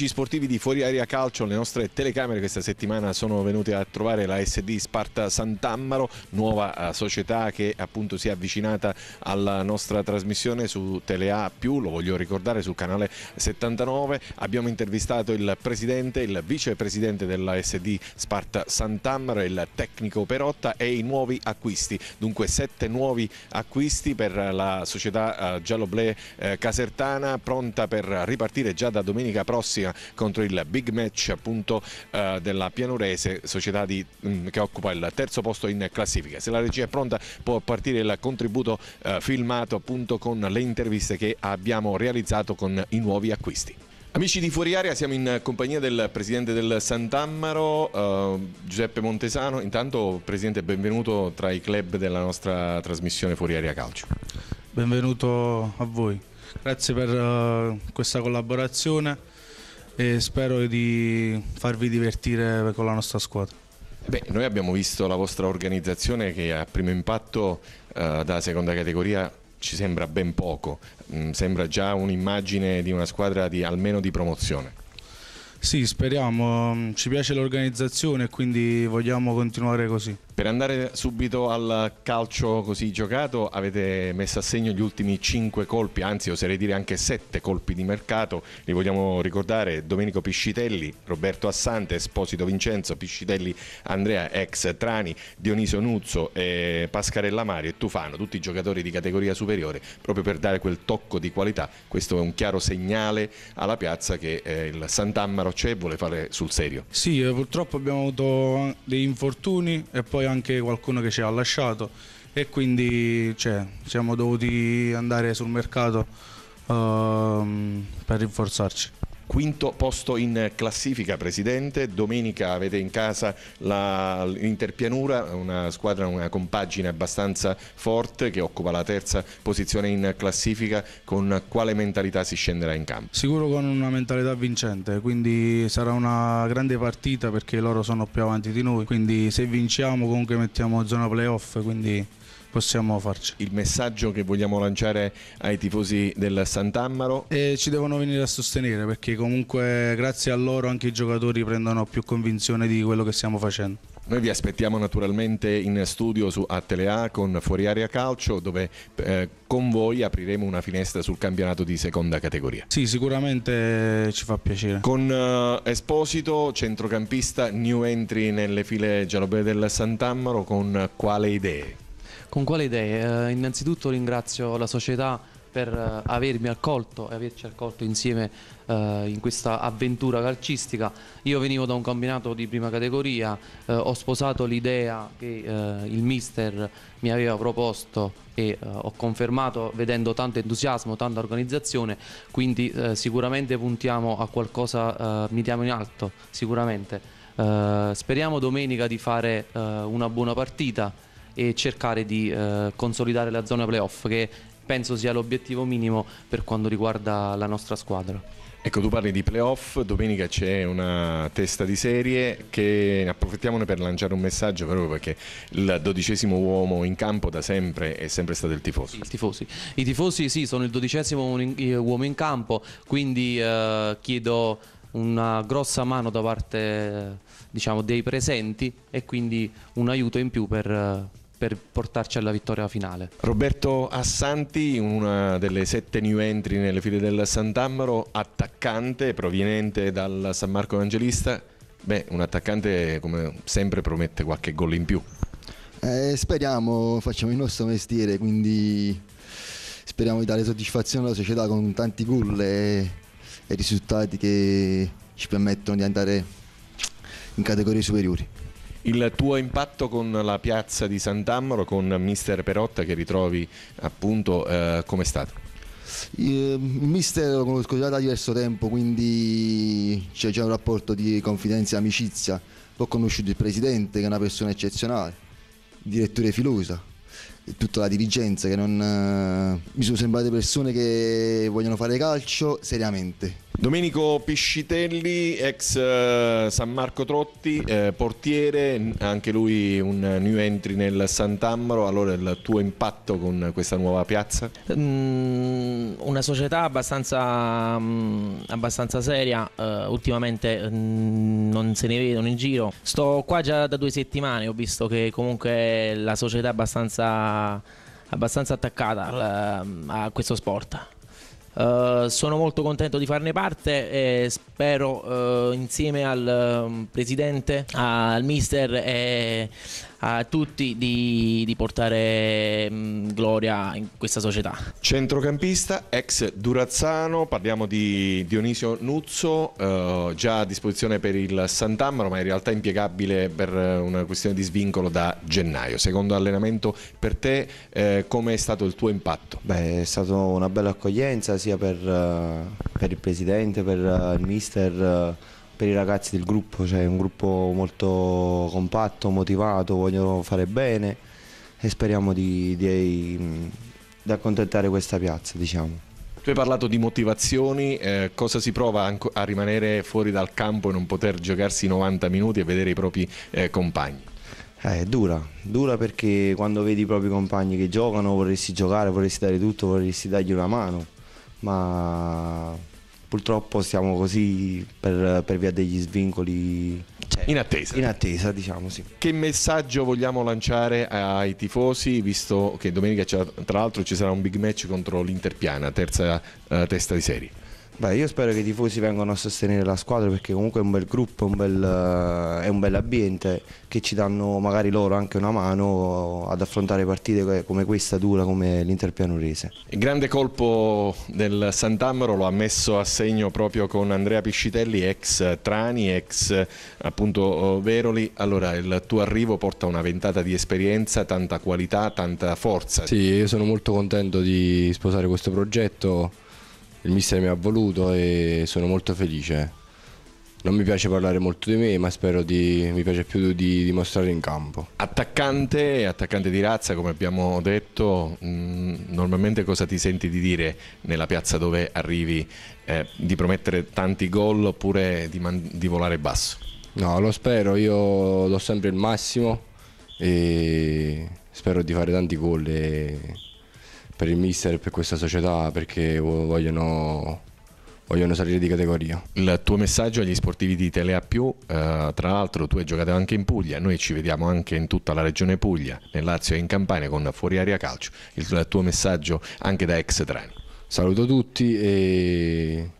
Amici sportivi di Fuori Aria Calcio, le nostre telecamere questa settimana sono venute a trovare la SD Sparta Sant'Ammaro, nuova eh, società che appunto si è avvicinata alla nostra trasmissione su Telea Più, lo voglio ricordare, sul canale 79. Abbiamo intervistato il presidente, il vicepresidente della SD Sparta Sant'Ammaro, il tecnico Perotta e i nuovi acquisti. Dunque sette nuovi acquisti per la società eh, gialloblè eh, casertana, pronta per ripartire già da domenica prossima Fiorentina contro il big match appunto eh, della Pianurese, società di, mh, mm, che occupa il terzo posto in classifica. Se la regia è pronta può partire il contributo eh, filmato appunto con le interviste che abbiamo realizzato con i nuovi acquisti. Amici di Fuoriaria, siamo in compagnia del presidente del Sant'Ammaro, eh, Giuseppe Montesano. Intanto, presidente, benvenuto tra i club della nostra trasmissione Fuoriaria Calcio. Benvenuto a voi, grazie per uh, questa collaborazione e spero di farvi divertire con la nostra squadra. Beh, noi abbiamo visto la vostra organizzazione che a primo impatto eh, da seconda categoria ci sembra ben poco, mm, sembra già un'immagine di una squadra di, almeno di promozione. Sì, speriamo, mm, ci piace l'organizzazione e quindi vogliamo continuare così. Per andare subito al calcio così giocato avete messo a segno gli ultimi 5 colpi, anzi oserei dire anche 7 colpi di mercato, li vogliamo ricordare Domenico Piscitelli, Roberto Assante, Esposito Vincenzo, Piscitelli Andrea, ex Trani, Dioniso Nuzzo, eh, Pascarella Mario e Tufano, tutti giocatori di categoria superiore, proprio per dare quel tocco di qualità, questo è un chiaro segnale alla piazza che eh, il Sant'Ammaro c'è e vuole fare sul serio. Sì, eh, purtroppo abbiamo avuto degli infortuni e poi anche qualcuno che ci ha lasciato e quindi cioè, siamo dovuti andare sul mercato uh, per rinforzarci quinto posto in classifica Presidente, domenica avete in casa l'Interpianura, una squadra, una compagine abbastanza forte che occupa la terza posizione in classifica, con quale mentalità si scenderà in campo? Sicuro con una mentalità vincente, quindi sarà una grande partita perché loro sono più avanti di noi, quindi se vinciamo comunque mettiamo zona playoff, quindi possiamo farci. Il messaggio che vogliamo lanciare ai tifosi del Sant'Ammaro? E ci devono venire a sostenere perché comunque grazie a loro anche i giocatori prendono più convinzione di quello che stiamo facendo. Noi vi aspettiamo naturalmente in studio su Atelea con Fuori Aria Calcio dove eh, con voi apriremo una finestra sul campionato di seconda categoria. Sì, sicuramente ci fa piacere. Con eh, Esposito, centrocampista, new entry nelle file giallobelle del Sant'Ammaro, con quale idee? Con quale idee? Eh, innanzitutto ringrazio la società per eh, avermi accolto e averci accolto insieme eh, in questa avventura calcistica. Io venivo da un campionato di prima categoria, eh, ho sposato l'idea che eh, il mister mi aveva proposto e eh, ho confermato vedendo tanto entusiasmo, tanta organizzazione, quindi eh, sicuramente puntiamo a qualcosa, mi diamo in alto, sicuramente. speriamo domenica di fare una buona partita e cercare di eh, consolidare la zona playoff che penso sia l'obiettivo minimo per quanto riguarda la nostra squadra. Ecco, tu parli di playoff, domenica c'è una testa di serie che approfittiamone per lanciare un messaggio proprio perché il dodicesimo uomo in campo da sempre è sempre stato il tifoso. I tifosi, I tifosi sì, sono il dodicesimo eh, uomo in campo, quindi eh, chiedo una grossa mano da parte diciamo, dei presenti e quindi un aiuto in più per eh, per portarci alla vittoria finale. Roberto Assanti, una delle sette new entry nelle file del Sant'Ammaro, attaccante proveniente dal San Marco Evangelista. Beh, un attaccante come sempre promette qualche gol in più. Eh, speriamo, facciamo il nostro mestiere, quindi speriamo di dare soddisfazione alla società con tanti gol e, e risultati che ci permettono di andare in categorie superiori. Il tuo impatto con la piazza di Sant'Ammaro, con mister Perotta che ritrovi appunto, eh, come è stato? Il mister lo conosco già da diverso tempo, quindi c'è già un rapporto di confidenza e amicizia. Ho conosciuto il presidente, che è una persona eccezionale, il direttore Filosa, tutta la dirigenza, che non... Eh, mi sono sembrate persone che vogliono fare calcio seriamente Domenico Piscitelli, ex eh, San Marco Trotti, eh, portiere, anche lui un new entry nel Sant'Ambro. allora il tuo impatto con questa nuova piazza? Mm, una società abbastanza, mm, abbastanza seria, eh, ultimamente mm, non se ne vedono in giro. Sto qua già da due settimane, ho visto che comunque la società è abbastanza abbastanza attaccata a questo sport. Eh, sono molto contento di farne parte e spero uh, insieme al um, presidente, al mister e eh, a tutti di, di portare mh, mm, gloria in questa società. Centrocampista, ex Durazzano, parliamo di Dionisio Nuzzo, eh, già a disposizione per il Sant'Ambro, ma in realtà impiegabile per eh, una questione di svincolo da gennaio. Secondo allenamento per te, eh, come è stato il tuo impatto? Beh, è stata una bella accoglienza sia per, eh, per il presidente, per eh, il mister per i ragazzi del gruppo, cioè un gruppo molto compatto, motivato, vogliono fare bene e speriamo di, di, di accontentare questa piazza. Diciamo. Tu hai parlato di motivazioni, eh, cosa si prova a rimanere fuori dal campo e non poter giocarsi 90 minuti e vedere i propri eh, compagni? Eh, dura, dura perché quando vedi i propri compagni che giocano vorresti giocare, vorresti dare tutto, vorresti dargli una mano, ma purtroppo siamo così per, per via degli svincoli. Cioè, in attesa. In attesa, diciamo sì. Che messaggio vogliamo lanciare ai tifosi, visto che domenica tra l'altro ci sarà un big match contro l'Interpiana, terza eh, testa di serie? Beh, io spero che i tifosi vengano a sostenere la squadra perché comunque è un bel gruppo, un bel, eh, è un bel ambiente che ci danno magari loro anche una mano ad affrontare partite come questa dura come l'Interpianurese. Il grande colpo del Sant'Amaro lo ha messo a segno proprio con Andrea Piscitelli, ex Trani, ex appunto Veroli. Allora il tuo arrivo porta una ventata di esperienza, tanta qualità, tanta forza. Sì, io sono molto contento di sposare questo progetto il mister mi ha voluto e sono molto felice. Non mi piace parlare molto di me, ma spero di, mi piace più di dimostrare in campo. Attaccante, attaccante di razza, come abbiamo detto, mh, mm, normalmente cosa ti senti di dire nella piazza dove arrivi? Eh, di promettere tanti gol oppure di, di volare basso? No, lo spero, io do sempre il massimo e spero di fare tanti gol e per il mister e per questa società perché vogliono vogliono salire di categoria. Il tuo messaggio agli sportivi di Telea Più, eh, tra l'altro tu hai giocato anche in Puglia, noi ci vediamo anche in tutta la regione Puglia, nel Lazio e in Campania con Fuori Aria Calcio, il tuo messaggio anche da ex treno. Saluto tutti e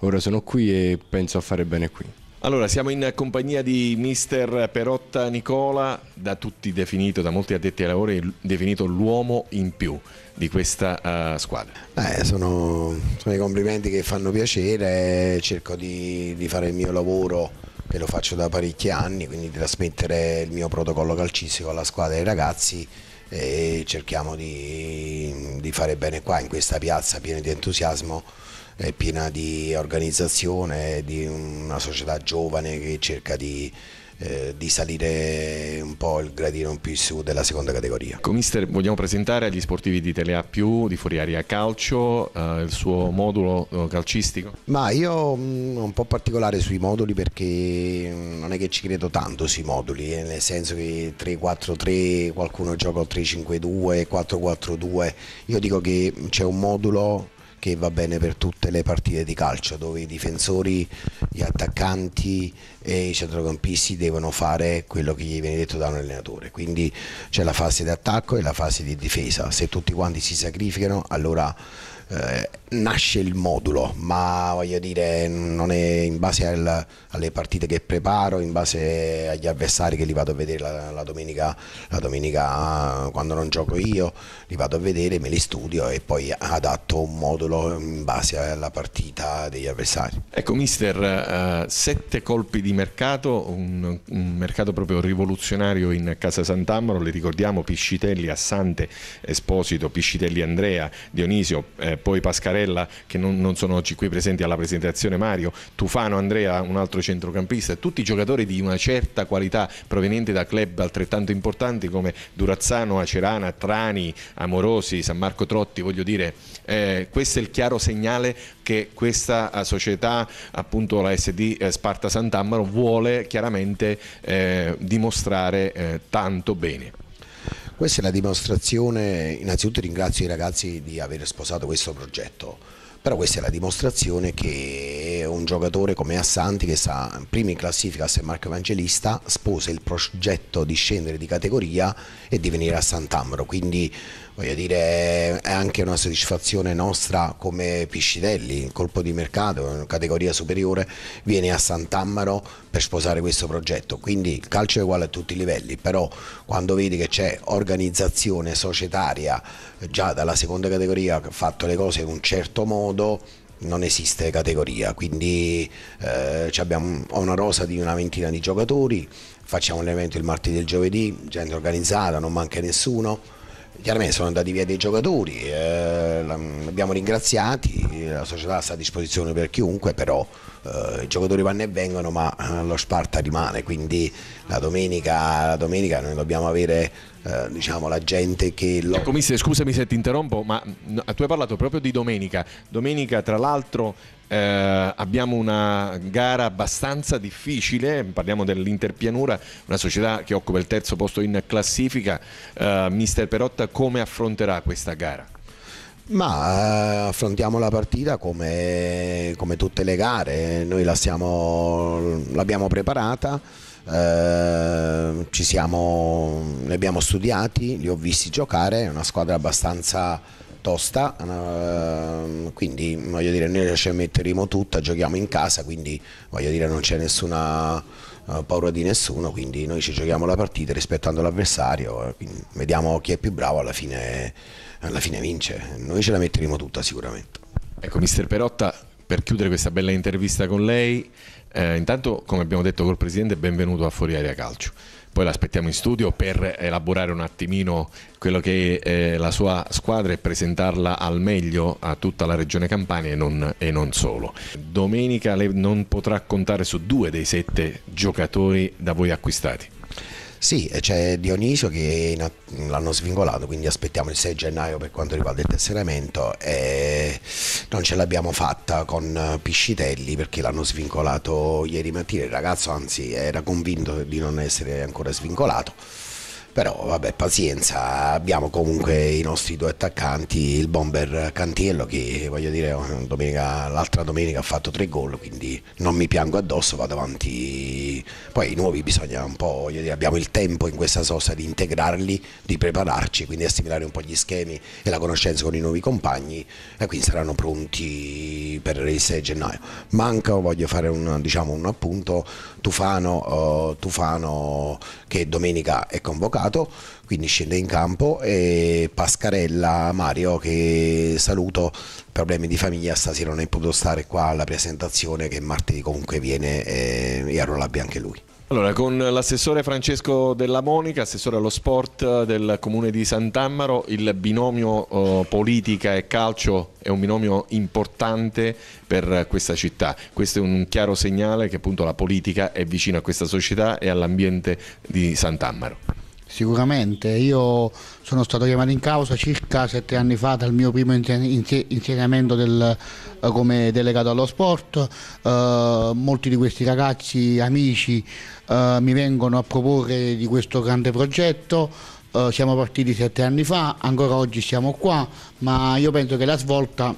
ora sono qui e penso a fare bene qui. Allora, siamo in compagnia di mister Perotta Nicola, da tutti definito, da molti addetti ai lavori, definito l'uomo in più di questa uh, squadra. Beh, sono, sono, i complimenti che fanno piacere, cerco di, di fare il mio lavoro che lo faccio da parecchi anni, quindi di trasmettere il mio protocollo calcistico alla squadra e ai ragazzi e cerchiamo di, di fare bene qua in questa piazza piena di entusiasmo è piena di organizzazione, di una società giovane che cerca di, eh, di salire un po' il gradino più in su della seconda categoria. Comister, ecco, vogliamo presentare agli sportivi di Telea Più, di Fuoriaria Calcio, eh, il suo modulo eh, calcistico? Ma io mh, mm, un po' particolare sui moduli perché mm, non è che ci credo tanto sui moduli, eh, nel senso che 3-4-3, qualcuno gioca 3-5-2, 4-4-2, io dico che c'è un modulo che va bene per tutte le partite di calcio dove i difensori, gli attaccanti e i centrocampisti devono fare quello che gli viene detto da un allenatore. Quindi c'è la fase di attacco e la fase di difesa. Se tutti quanti si sacrificano allora eh, nasce il modulo, ma voglio dire non è in base al, alle partite che preparo, in base agli avversari che li vado a vedere la, la, domenica, la domenica ah, quando non gioco io, li vado a vedere, me li studio e poi adatto un modulo in base alla partita degli avversari. Ecco mister, uh, sette colpi di mercato, un, un mercato proprio rivoluzionario in Casa Sant'Amaro, le ricordiamo Piscitelli, Assante, Esposito, Piscitelli Andrea, Dionisio, eh, poi Pascarella che non, non, sono oggi qui presenti alla presentazione Mario, Tufano Andrea un altro centrocampista, tutti giocatori di una certa qualità provenienti da club altrettanto importanti come Durazzano, Acerana, Trani, Amorosi, San Marco Trotti, voglio dire eh, questo è il chiaro segnale che questa eh, società appunto la SD eh, Sparta Sant'Ammaro vuole chiaramente eh, dimostrare eh, tanto bene. Questa è la dimostrazione, innanzitutto ringrazio i ragazzi di aver sposato questo progetto, però questa è la dimostrazione che un giocatore come Assanti, che sta prima in classifica a San Marco Evangelista, sposa il progetto di scendere di categoria e di venire a Sant'Ambro, quindi voglio dire, è anche una soddisfazione nostra come Piscitelli, colpo di mercato, categoria superiore, viene a Sant'Ammaro per sposare questo progetto. Quindi il calcio è uguale a tutti i livelli, però quando vedi che c'è organizzazione societaria già dalla seconda categoria che ha fatto le cose in un certo modo, non esiste categoria, quindi eh, abbiamo, ho una rosa di una ventina di giocatori, facciamo l'evento il martedì e il giovedì, gente organizzata, non manca nessuno Chiaramente sono andati via dei giocatori, eh, mm, abbiamo ringraziati, la società sta a disposizione per chiunque, però eh, i giocatori vanno e vengono ma eh, lo Sparta rimane, quindi la domenica, la domenica noi dobbiamo avere eh, diciamo, la gente che... Lo... Ecco, mister, scusami se ti interrompo, ma mm, tu hai parlato proprio di domenica, domenica tra l'altro eh, abbiamo una gara abbastanza difficile, parliamo dell'Interpianura, una società che occupa il terzo posto in classifica. Eh, Mister Perotta come affronterà questa gara? Ma eh, affrontiamo la partita come, come, tutte le gare, noi l'abbiamo preparata, eh, siamo, li abbiamo studiati, li ho visti giocare, è una squadra abbastanza tosta, uh, quindi voglio dire, noi ci metteremo tutta, giochiamo in casa, quindi voglio dire, non c'è nessuna uh, paura di nessuno, quindi noi ci giochiamo la partita rispettando l'avversario, eh, vediamo chi è più bravo, alla fine, alla fine vince, noi ce la metteremo tutta sicuramente. Ecco, mister Perotta, per chiudere questa bella intervista con lei, eh, intanto, come abbiamo detto col Presidente, benvenuto a Fuori Aria Calcio. Poi l'aspettiamo in studio per elaborare un attimino quello che è eh, la sua squadra e presentarla al meglio a tutta la regione Campania e non, e non solo. Domenica lei non potrà contare su due dei sette giocatori da voi acquistati. Sì, c'è Dionisio che l'hanno svingolato, quindi aspettiamo il 6 gennaio per quanto riguarda il tesseramento e non ce l'abbiamo fatta con Piscitelli perché l'hanno svincolato ieri mattina, il ragazzo anzi era convinto di non essere ancora svincolato però vabbè pazienza, abbiamo comunque i nostri due attaccanti, il bomber Cantiello che voglio dire l'altra domenica ha fatto tre gol, quindi non mi piango addosso, vado avanti, poi i nuovi bisogna un po', voglio dire, abbiamo il tempo in questa sosta di integrarli, di prepararci, quindi assimilare un po' gli schemi e la conoscenza con i nuovi compagni e quindi saranno pronti per il 6 gennaio. Manca, voglio fare un, diciamo, un appunto, Tufano, uh, Tufano che domenica è convocato squalificato, quindi scende in campo e Pascarella Mario che saluto, problemi di famiglia, stasera non è potuto stare qua alla presentazione che martedì comunque viene eh, e, e arruolabbia anche lui. Allora, con l'assessore Francesco Della Monica, assessore allo sport del comune di Sant'Ammaro, il binomio eh, politica e calcio è un binomio importante per questa città. Questo è un chiaro segnale che appunto la politica è vicina a questa società e all'ambiente di Sant'Ammaro. Sicuramente, io sono stato chiamato in causa circa sette anni fa dal mio primo insegnamento del, eh, come delegato allo sport, eh, molti di questi ragazzi amici eh, mi vengono a proporre di questo grande progetto, eh, siamo partiti sette anni fa, ancora oggi siamo qua, ma io penso che la svolta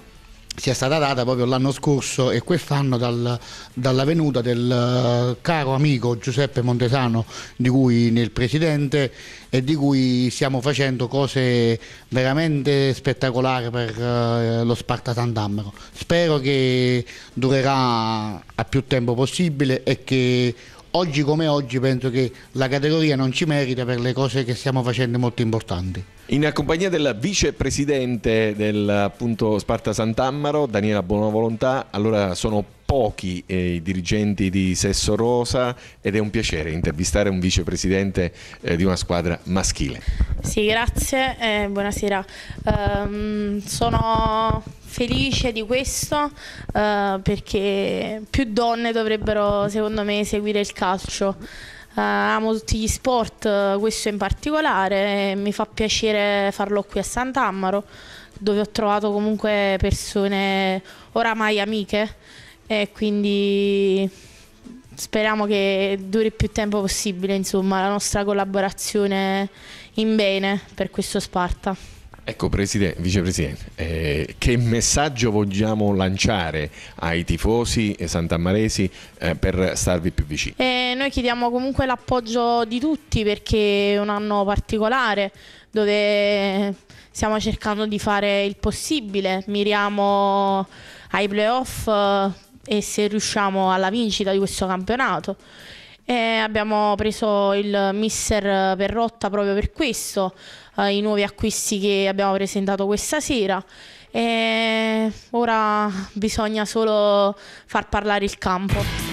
sia stata data proprio l'anno scorso e quest'anno dal, dalla venuta del eh, caro amico Giuseppe Montesano di cui nel presidente e di cui stiamo facendo cose veramente spettacolari per eh, lo Spartan Sant'Ambero. Spero che durerà a più tempo possibile e che oggi come oggi penso che la categoria non ci merita per le cose che stiamo facendo molto importanti. In compagnia del vicepresidente del appunto, Sparta Sant'Ammaro, Daniela Buonavolontà, allora sono pochi eh, i dirigenti di Sesso Rosa ed è un piacere intervistare un vicepresidente eh, di una squadra maschile. Sì, grazie e buonasera. Um, sono felice di questo eh, perché più donne dovrebbero secondo me seguire il calcio. Eh, amo tutti gli sport, eh, questo in particolare, mi fa piacere farlo qui a Sant'Ammaro dove ho trovato comunque persone oramai amiche e quindi speriamo che duri il più tempo possibile insomma la nostra collaborazione in bene per questo Sparta. Ecco, Presidente, Vicepresidente, eh, che messaggio vogliamo lanciare ai tifosi santammaresi eh, per starvi più vicini? Eh, noi chiediamo comunque l'appoggio di tutti perché è un anno particolare dove stiamo cercando di fare il possibile, miriamo ai playoff eh, e se riusciamo alla vincita di questo campionato e abbiamo preso il mister per rotta proprio per questo, eh, i nuovi acquisti che abbiamo presentato questa sera. E ora bisogna solo far parlare il campo.